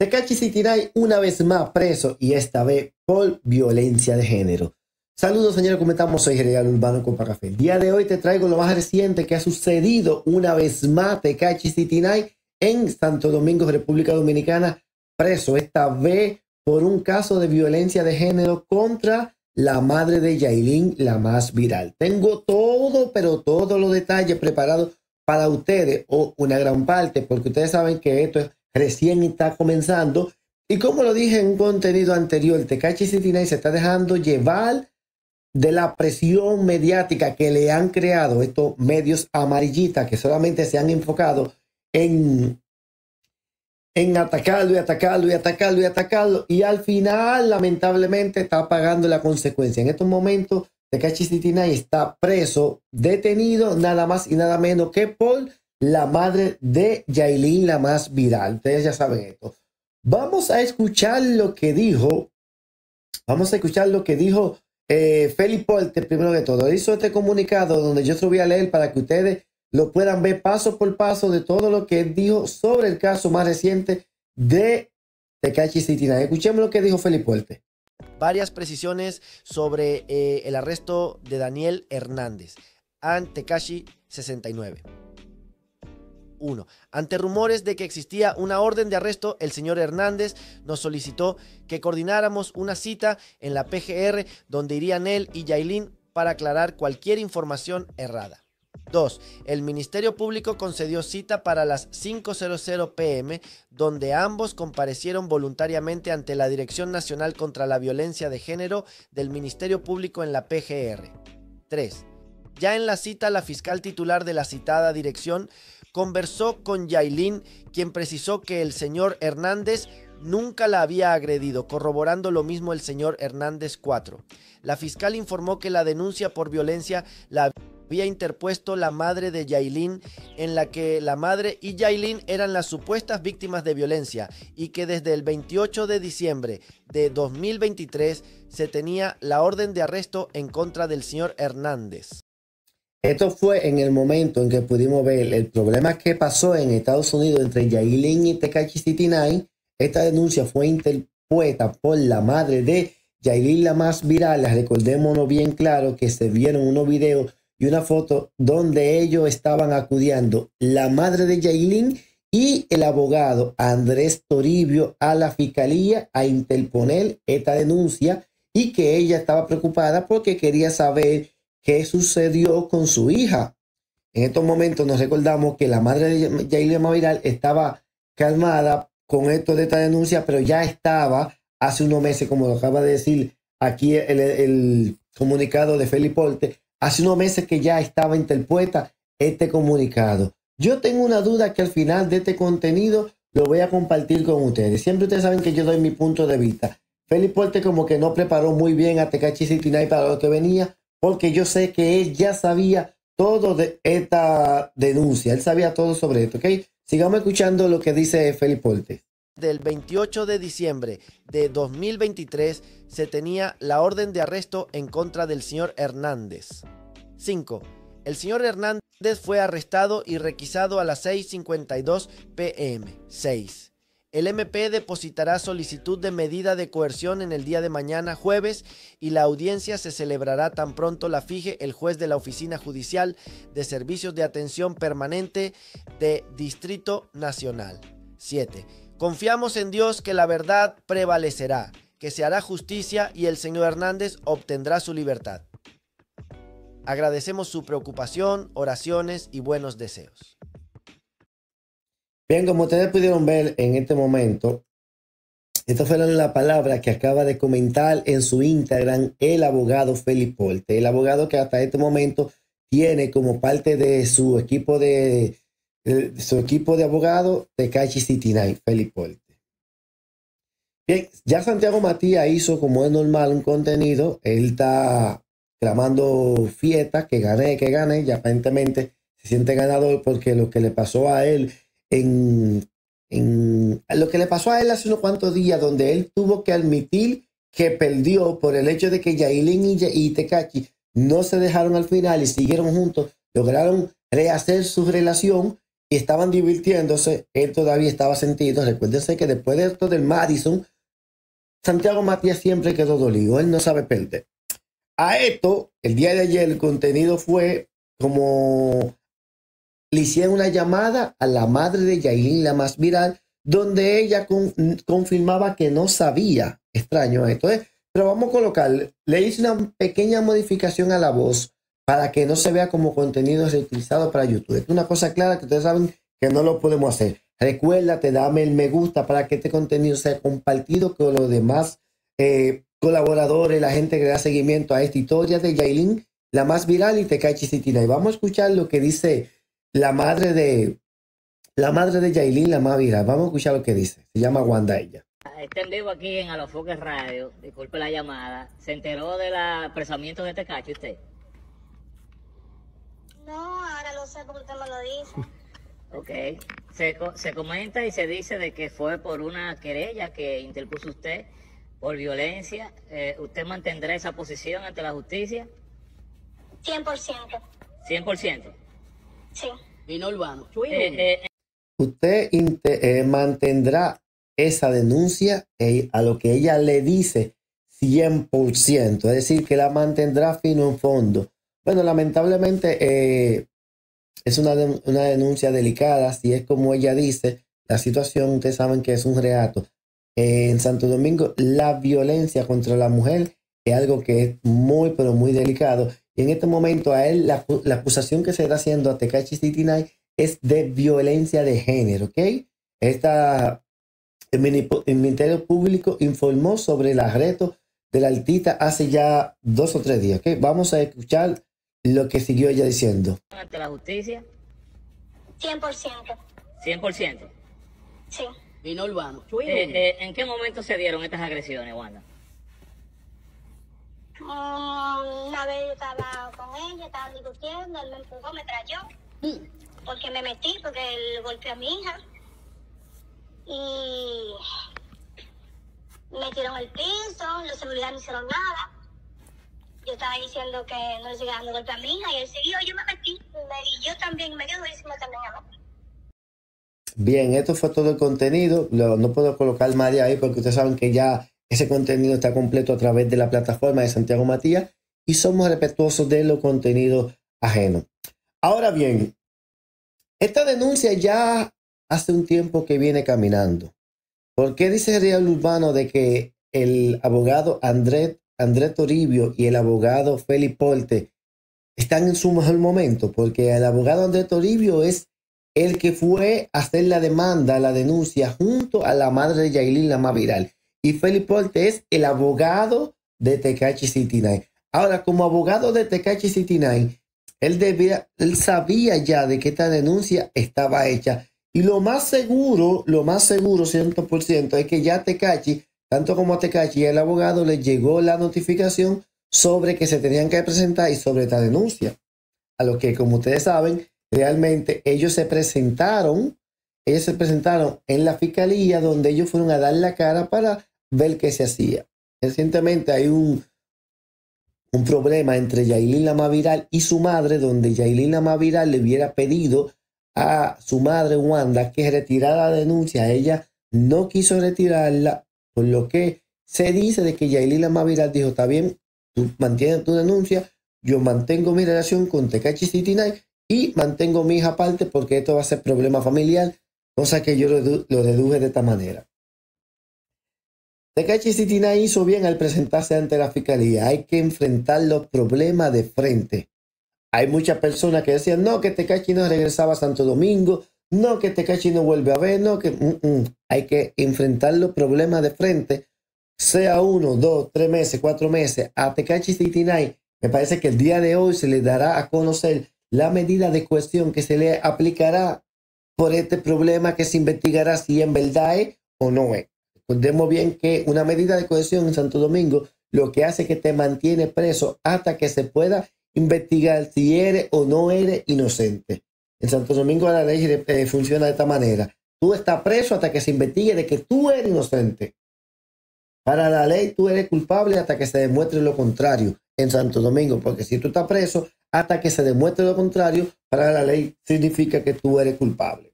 Tekachi Sitirai una vez más preso y esta vez por violencia de género. Saludos señores, comentamos soy Real Urbano con Café. El día de hoy te traigo lo más reciente que ha sucedido una vez más Tekachi Sitirai en Santo Domingo, República Dominicana, preso esta vez por un caso de violencia de género contra la madre de Yailin, la más viral. Tengo todo, pero todos los detalles preparados para ustedes o una gran parte, porque ustedes saben que esto es recién está comenzando. Y como lo dije en un contenido anterior, City Night se está dejando llevar de la presión mediática que le han creado estos medios amarillitas que solamente se han enfocado en, en atacarlo y atacarlo y atacarlo y atacarlo. Y al final, lamentablemente, está pagando la consecuencia. En estos momentos, City Night está preso, detenido, nada más y nada menos que Paul la madre de Yailin, la más viral. Ustedes ya saben esto. Vamos a escuchar lo que dijo. Vamos a escuchar lo que dijo eh, Felipe Porte, primero de todo. Hizo este comunicado donde yo se lo voy a leer para que ustedes lo puedan ver paso por paso de todo lo que dijo sobre el caso más reciente de Tecachi Citina. Escuchemos lo que dijo Felipe Porte varias precisiones sobre eh, el arresto de Daniel Hernández ante Tekashi 69. 1. Ante rumores de que existía una orden de arresto, el señor Hernández nos solicitó que coordináramos una cita en la PGR donde irían él y Yailin para aclarar cualquier información errada. 2. El Ministerio Público concedió cita para las 5.00 pm, donde ambos comparecieron voluntariamente ante la Dirección Nacional contra la Violencia de Género del Ministerio Público en la PGR. 3. Ya en la cita, la fiscal titular de la citada dirección conversó con Yailin, quien precisó que el señor Hernández nunca la había agredido, corroborando lo mismo el señor Hernández 4. La fiscal informó que la denuncia por violencia la había interpuesto la madre de Yailin, en la que la madre y Yailin eran las supuestas víctimas de violencia y que desde el 28 de diciembre de 2023 se tenía la orden de arresto en contra del señor Hernández. Esto fue en el momento en que pudimos ver el problema que pasó en Estados Unidos entre Yailin y City Nine. Esta denuncia fue interpuesta por la madre de Yailin, la más viral. Recordémonos bien claro que se vieron unos videos y una foto donde ellos estaban acudiendo la madre de Yailin y el abogado Andrés Toribio a la fiscalía a interponer esta denuncia y que ella estaba preocupada porque quería saber qué sucedió con su hija. En estos momentos nos recordamos que la madre de Yailia Maviral estaba calmada con esto de esta denuncia, pero ya estaba hace unos meses, como lo acaba de decir aquí el, comunicado de Felipe Porte, hace unos meses que ya estaba interpuesta este comunicado. Yo tengo una duda que al final de este contenido lo voy a compartir con ustedes. Siempre ustedes saben que yo doy mi punto de vista. Felipe Porte como que no preparó muy bien a Tecachi Night para lo que venía, porque yo sé que él ya sabía todo de esta denuncia, él sabía todo sobre esto, ¿ok? Sigamos escuchando lo que dice Felipe Polte. Del 28 de diciembre de 2023 se tenía la orden de arresto en contra del señor Hernández. 5. El señor Hernández fue arrestado y requisado a las 6.52 pm. 6. El MP depositará solicitud de medida de coerción en el día de mañana, jueves, y la audiencia se celebrará tan pronto la fije el juez de la Oficina Judicial de Servicios de Atención Permanente de Distrito Nacional. 7. Confiamos en Dios que la verdad prevalecerá, que se hará justicia y el señor Hernández obtendrá su libertad. Agradecemos su preocupación, oraciones y buenos deseos. Bien, como ustedes pudieron ver en este momento, estas fueron las palabras que acaba de comentar en su Instagram el abogado Felipe Polte, el abogado que hasta este momento tiene como parte de su equipo de, su equipo de abogado City Felipe Polte. Bien, ya Santiago Matías hizo como es normal un contenido, él está clamando fiesta, que gane, que gane, y aparentemente se siente ganador porque lo que le pasó a él en, en lo que le pasó a él hace unos cuantos días, donde él tuvo que admitir que perdió por el hecho de que Yailin y, y no se dejaron al final y siguieron juntos, lograron rehacer su relación y estaban divirtiéndose, él todavía estaba sentido. Recuérdense que después de esto del Madison, Santiago Matías siempre quedó dolido, él no sabe perder. A esto, el día de ayer el contenido fue como le hicieron una llamada a la madre de Yailin, la más viral, donde ella confirmaba que no sabía. Extraño Entonces, ¿eh? pero vamos a colocar, le hice una pequeña modificación a la voz para que no se vea como contenido reutilizado para YouTube. Es una cosa clara que ustedes saben que no lo podemos hacer. Recuérdate, dame el me gusta para que este contenido sea compartido con los demás eh, colaboradores, la gente que da seguimiento a esta historia de Yailin, la más viral y te cae chisitina. Y vamos a escuchar lo que dice la madre de la madre de Yailin, la más Vamos a escuchar lo que dice. Se llama Wanda ella. está en vivo aquí en Alofoque Radio, disculpe la llamada, ¿se enteró del apresamiento de este cacho usted? No, ahora lo sé como usted me lo dice. ok, se, se comenta y se dice de que fue por una querella que interpuso usted por violencia. Eh, ¿Usted mantendrá esa posición ante la justicia? 100%. ¿100%? Sí. Eh, eh, eh. Usted mantendrá esa denuncia a lo que ella le dice 100%, es decir, que la mantendrá fino en fondo. Bueno, lamentablemente es una, una denuncia delicada, si es como ella dice, la situación, ustedes saben que es un reato. en Santo Domingo, la violencia contra la mujer es algo que es muy, pero muy delicado. Y en este momento a él, la, acusación que se está haciendo a tecachi 69 es de violencia de género, ¿ok? Esta, el Ministerio Público informó sobre el de la altita hace ya dos o tres días, ¿ok? Vamos a escuchar lo que siguió ella diciendo. ¿Ante la justicia? 100%. 100%. Sí. Vino Urbano. Eh, eh, ¿En qué momento se dieron estas agresiones, Wanda? Mm, una vez yo estaba con ella, estaba discutiendo, él me empujó, me trayó, porque me metí, porque él golpeó a mi hija. Y me tiró el piso, los seguridad no hicieron nada. Yo estaba diciendo que no le seguía dando golpe a mi hija y él siguió, yo me metí, y yo también, me dio durísimo también a Bien, esto fue todo el contenido. no puedo colocar más de ahí porque ustedes saben que ya ese contenido está completo a través de la plataforma de Santiago Matías y somos respetuosos de los contenidos ajenos. Ahora bien, esta denuncia ya hace un tiempo que viene caminando. ¿Por qué dice el Real Urbano de que el abogado Andrés André Toribio y el abogado Félix Porte están en su mejor momento? Porque el abogado Andrés Toribio es el que fue a hacer la demanda, la denuncia, junto a la madre de Yailin, la más viral y Felipe Porte es el abogado de Tecachi City Nine. Ahora, como abogado de Tecachi City Nine, él, debía, sabía ya de que esta denuncia estaba hecha. Y lo más seguro, lo más seguro, 100%, es que ya Tecachi, tanto como Tecachi y el abogado, le llegó la notificación sobre que se tenían que presentar y sobre esta denuncia. A lo que, como ustedes saben, realmente ellos se presentaron, ellos se presentaron en la fiscalía donde ellos fueron a dar la cara para ver qué se hacía. Recientemente hay un, un problema entre Yailin Lama y su madre, donde Yailin Lama Viral le hubiera pedido a su madre Wanda que retirara la denuncia. Ella no quiso retirarla, por lo que se dice de que Yailin Lama Viral dijo, está bien, tú mantienes tu denuncia, yo mantengo mi relación con Tecachi City Night y mantengo mi hija aparte porque esto va a ser problema familiar, cosa que yo lo deduje de esta manera. Tekashi Night hizo bien al presentarse ante la fiscalía. Hay que enfrentar los problemas de frente. Hay muchas personas que decían, no, que Tekashi no regresaba a Santo Domingo, no, que Tekashi no vuelve a ver, no, que... Mm, mm". Hay que enfrentar los problemas de frente, sea uno, dos, tres meses, cuatro meses. A Tekashi Night, me parece que el día de hoy se le dará a conocer la medida de cuestión que se le aplicará por este problema que se investigará si en verdad es o no es. Entendemos bien que una medida de cohesión en Santo Domingo lo que hace es que te mantiene preso hasta que se pueda investigar si eres o no eres inocente. En Santo Domingo la ley eh, funciona de esta manera. Tú estás preso hasta que se investigue de que tú eres inocente. Para la ley tú eres culpable hasta que se demuestre lo contrario en Santo Domingo, porque si tú estás preso hasta que se demuestre lo contrario, para la ley significa que tú eres culpable.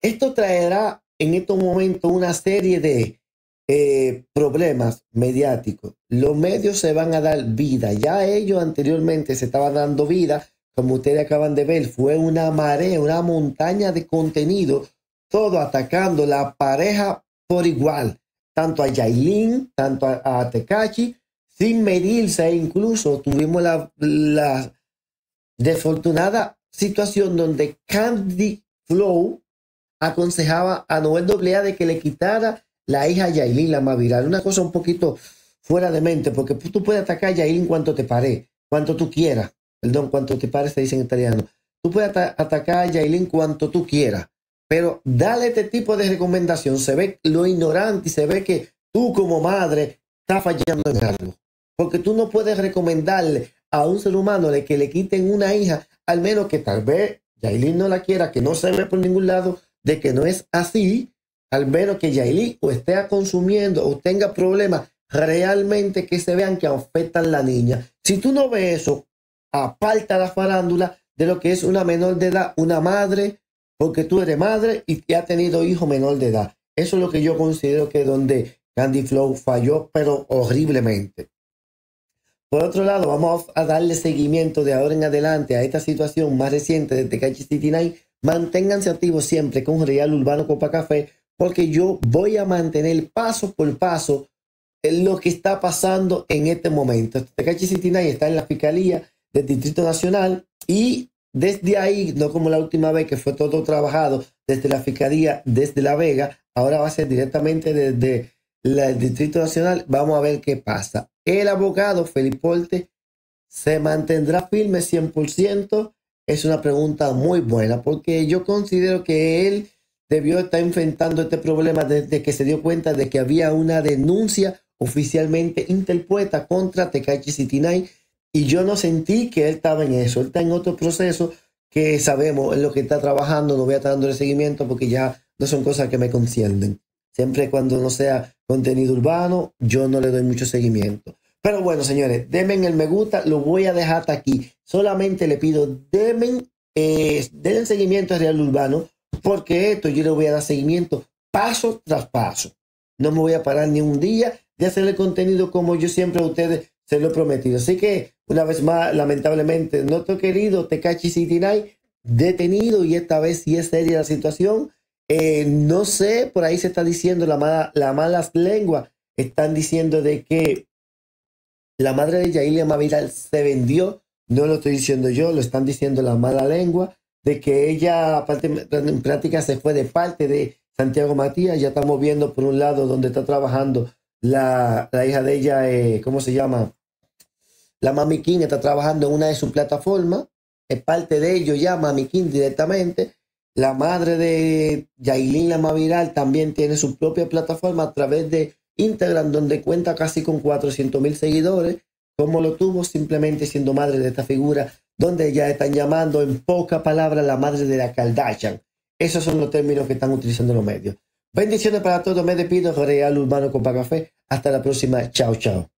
Esto traerá en estos momentos una serie de eh, problemas mediáticos. Los medios se van a dar vida. Ya ellos anteriormente se estaban dando vida. Como ustedes acaban de ver, fue una marea, una montaña de contenido, todo atacando la pareja por igual, tanto a Yailin, tanto a, Tekachi, sin medirse. E incluso tuvimos la, la situación donde Candy Flow aconsejaba a Noel Doblea de que le quitara la hija Yailin, la más Una cosa un poquito fuera de mente, porque tú puedes atacar a Yailin cuanto te pare, cuanto tú quieras. Perdón, cuanto te pare, se dice en italiano. Tú puedes atacar a Yailin cuanto tú quieras, pero dale este tipo de recomendación. Se ve lo ignorante y se ve que tú como madre estás fallando en algo. Porque tú no puedes recomendarle a un ser humano de que le quiten una hija, al menos que tal vez Yailin no la quiera, que no se ve por ningún lado, de que no es así, al menos que yaili o esté consumiendo o tenga problemas realmente que se vean que afectan a la niña. Si tú no ves eso, aparta la farándula de lo que es una menor de edad, una madre, porque tú eres madre y te ha tenido hijo menor de edad. Eso es lo que yo considero que es donde Candy Flow falló, pero horriblemente. Por otro lado, vamos a darle seguimiento de ahora en adelante a esta situación más reciente de Tekachi City Night Manténganse activos siempre con Real Urbano Copa Café porque yo voy a mantener paso por paso eh, lo que está pasando en este momento. Este y está en la Fiscalía del Distrito Nacional y desde ahí, no como la última vez que fue todo trabajado desde la Fiscalía, desde La Vega, ahora va a ser directamente desde el Distrito Nacional. Vamos a ver qué pasa. El abogado Felipe se mantendrá firme 100% es una pregunta muy buena porque yo considero que él debió estar enfrentando este problema desde que se dio cuenta de que había una denuncia oficialmente interpuesta contra Tekachi Night y yo no sentí que él estaba en eso. Él está en otro proceso que sabemos en lo que está trabajando, no voy a estar dándole seguimiento porque ya no son cosas que me concienden. Siempre cuando no sea contenido urbano, yo no le doy mucho seguimiento. Pero bueno, señores, denme el me gusta, lo voy a dejar aquí. Solamente le pido, demen eh, den seguimiento a Real Urbano, porque esto yo le voy a dar seguimiento paso tras paso. No me voy a parar ni un día de hacerle contenido como yo siempre a ustedes se lo he prometido. Así que, una vez más, lamentablemente, nuestro querido Tecachi City Night detenido y esta vez sí es seria la situación. Eh, no sé, por ahí se está diciendo, la mala, las malas lenguas están diciendo de que la madre de Yailia Mavidal se vendió no lo estoy diciendo yo, lo están diciendo la mala lengua, de que ella aparte, en práctica se fue de parte de Santiago Matías, ya estamos viendo por un lado donde está trabajando la, hija de ella, eh, ¿cómo se llama? La Mami King está trabajando en una de sus plataformas, es parte de ellos ya, Mami King directamente. La madre de Yailin la Viral también tiene su propia plataforma a través de Instagram, donde cuenta casi con 400 mil seguidores como lo tuvo simplemente siendo madre de esta figura, donde ya están llamando en poca palabra la madre de la Kardashian. Esos son los términos que están utilizando los medios. Bendiciones para todos. Me despido, Real Urbano con Café. Hasta la próxima. Chao, chao.